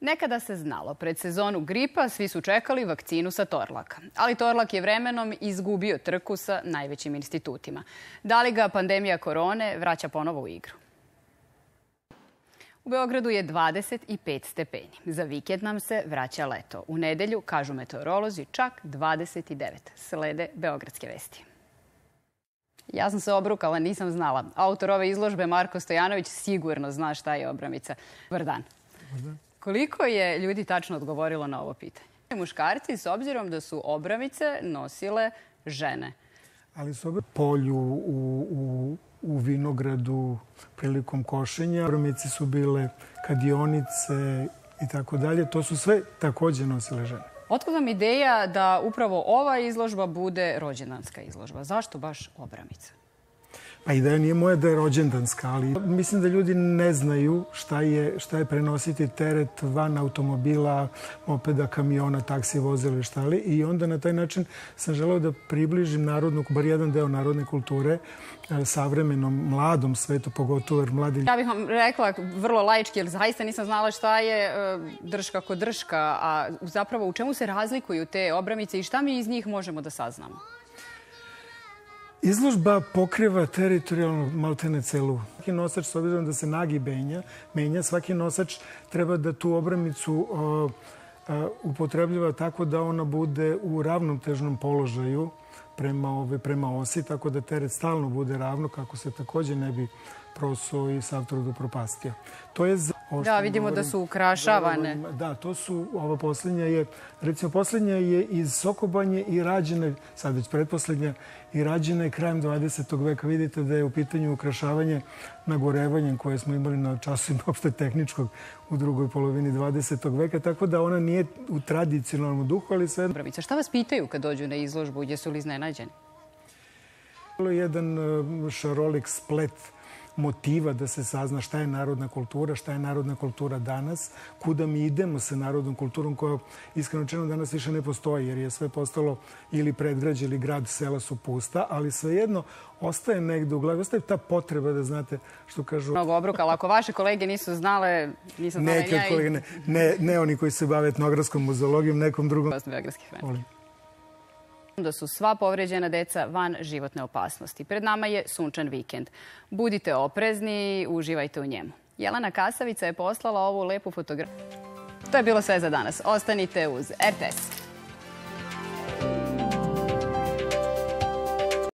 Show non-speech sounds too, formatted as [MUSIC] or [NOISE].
Nekada se znalo, pred sezonu gripa svi su čekali vakcinu sa Torlaka. Ali Torlak je vremenom izgubio trku sa najvećim institutima. Da li ga pandemija korone vraća ponovo u igru? U Beogradu je 25 stepeni. Za vikend nam se vraća leto. U nedelju, kažu meteorolozi, čak 29. Slede Beogradske vesti. Ja sam se obrukala, nisam znala. Autor ove izložbe, Marko Stojanović, sigurno zna šta je obramica. Dobar dan. Dobar dan. Koliko je ljudi tačno odgovorilo na ovo pitanje? Muškarci, s obzirom da su obravice nosile žene. Ali su obr... polju u, u, u vinogradu prilikom košenja. Obramice su bile kadionice i tako dalje. To su sve takođe nosile žene. Otkud vam ideja da upravo ova izložba bude rođendanska izložba? Zašto baš obramica? A ideja nije moja da je rođendanska, ali mislim da ljudi ne znaju šta je, šta je prenositi teret van automobila, mopeda, kamiona, taksi, vozila ili šta li. I onda na taj način sam želeo da približim narodnu, bar jedan deo narodne kulture e, savremenom, mladom svetu, pogotovo jer mladi... Ja bih vam rekla vrlo laički, jer zaista nisam znala šta je e, drška kod drška, a zapravo u čemu se razlikuju te obramice i šta mi iz njih možemo da saznamo? Izložba pokriva teritorijalno maltene celu. Svaki nosač, s obzirom da se nagi menja, menja svaki nosač treba da tu obramicu o, upotrebljava tako da ona bude u ravnom težnom položaju prema, ove, prema osi, tako da teret stalno bude ravno, kako se takođe ne bi proso i sav trud upropastio. To je za... Da, vidimo da su ukrašavane. Da, da, to su, ova poslednja je, recimo poslednja je iz Sokobanje i rađena, sad već pretposlednja, i rađena je krajem 20. veka. Vidite da je u pitanju ukrašavanje nagorevanjem koje smo imali na časovima [LAUGHS] opšte tehničkog u drugoj polovini 20. veka, tako da ona nije u tradicionalnom duhu, ali sve... Bravica, šta vas pitaju kad dođu na izložbu? su li iznenađeni? Jedan e, šarolik splet motiva da se sazna šta je narodna kultura, šta je narodna kultura danas, kuda mi idemo sa narodnom kulturom koja iskreno čeno danas više ne postoji jer je sve postalo ili predgrađe ili grad, sela su pusta, ali svejedno ostaje negde u glavi, ostaje ta potreba da znate što kažu. Mnogo obruka, ali ako vaše kolege nisu znale, nisam znala ja i... Kolege, ne, ne, ne oni koji se bave etnografskom muzeologijom, nekom drugom. Beogradskih vremena da su sva povređena deca van životne opasnosti. Pred nama je sunčan vikend. Budite oprezni i uživajte u njemu. Jelena Kasavica je poslala ovu lepu fotografiju. To je bilo sve za danas. Ostanite uz RTS.